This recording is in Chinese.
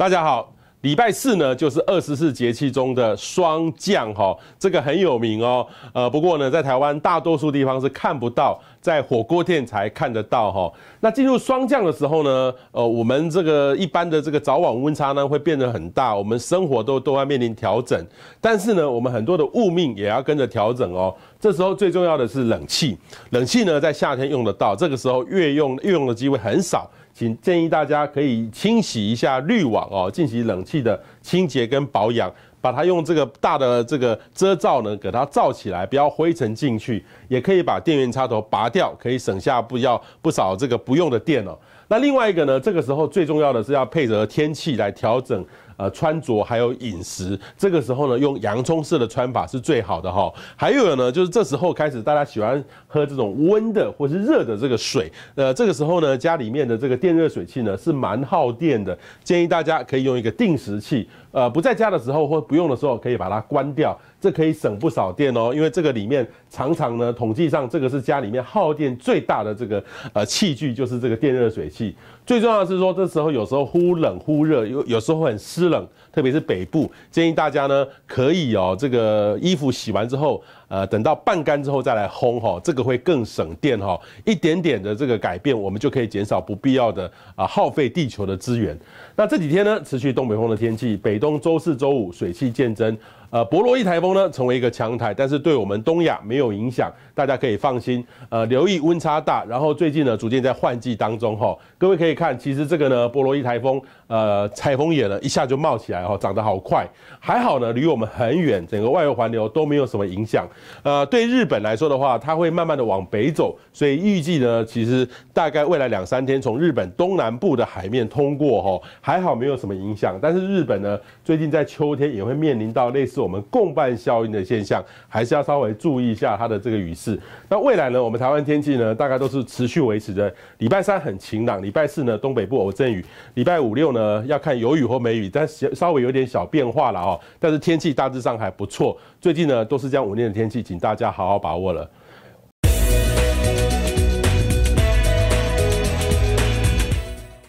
大家好，礼拜四呢就是二十四节气中的霜降哈，这个很有名哦。呃，不过呢，在台湾大多数地方是看不到，在火锅店才看得到哈。那进入霜降的时候呢，呃，我们这个一般的这个早晚温差呢会变得很大，我们生活都都要面临调整。但是呢，我们很多的物命也要跟着调整哦。这时候最重要的是冷气，冷气呢在夏天用得到，这个时候越用越用的机会很少。请建议大家可以清洗一下滤网哦，进行冷气的清洁跟保养，把它用这个大的这个遮罩呢给它罩起来，不要灰尘进去。也可以把电源插头拔掉，可以省下不要不少这个不用的电哦。那另外一个呢，这个时候最重要的是要配合天气来调整。呃，穿着还有饮食，这个时候呢，用洋葱式的穿法是最好的哈。还有呢，就是这时候开始，大家喜欢喝这种温的或是热的这个水。呃，这个时候呢，家里面的这个电热水器呢是蛮耗电的，建议大家可以用一个定时器。呃，不在家的时候或不用的时候，可以把它关掉，这可以省不少电哦。因为这个里面常常呢，统计上这个是家里面耗电最大的这个呃器具，就是这个电热水器。最重要的是说，这时候有时候忽冷忽热，有有时候很湿冷，特别是北部，建议大家呢可以哦，这个衣服洗完之后。呃，等到半干之后再来烘哈，这个会更省电哈。一点点的这个改变，我们就可以减少不必要的啊耗费地球的资源。那这几天呢，持续东北风的天气，北东周四周五水汽渐增。呃，博罗伊台风呢，成为一个强台，但是对我们东亚没有影响，大家可以放心。呃，留意温差大，然后最近呢，逐渐在换季当中哈。各位可以看，其实这个呢，博罗伊台风，呃，台风眼呢一下就冒起来哈，长得好快。还好呢，离我们很远，整个外围环流都没有什么影响。呃，对日本来说的话，它会慢慢的往北走，所以预计呢，其实大概未来两三天从日本东南部的海面通过哈，还好没有什么影响。但是日本呢，最近在秋天也会面临到类似。我们共伴效应的现象，还是要稍微注意一下它的这个雨势。那未来呢，我们台湾天气呢，大概都是持续维持着礼拜三很晴朗，礼拜四呢东北部偶阵雨，礼拜五六呢要看有雨或没雨，但稍微有点小变化了哦。但是天气大致上还不错，最近呢都是这样稳定的天气，请大家好好把握了。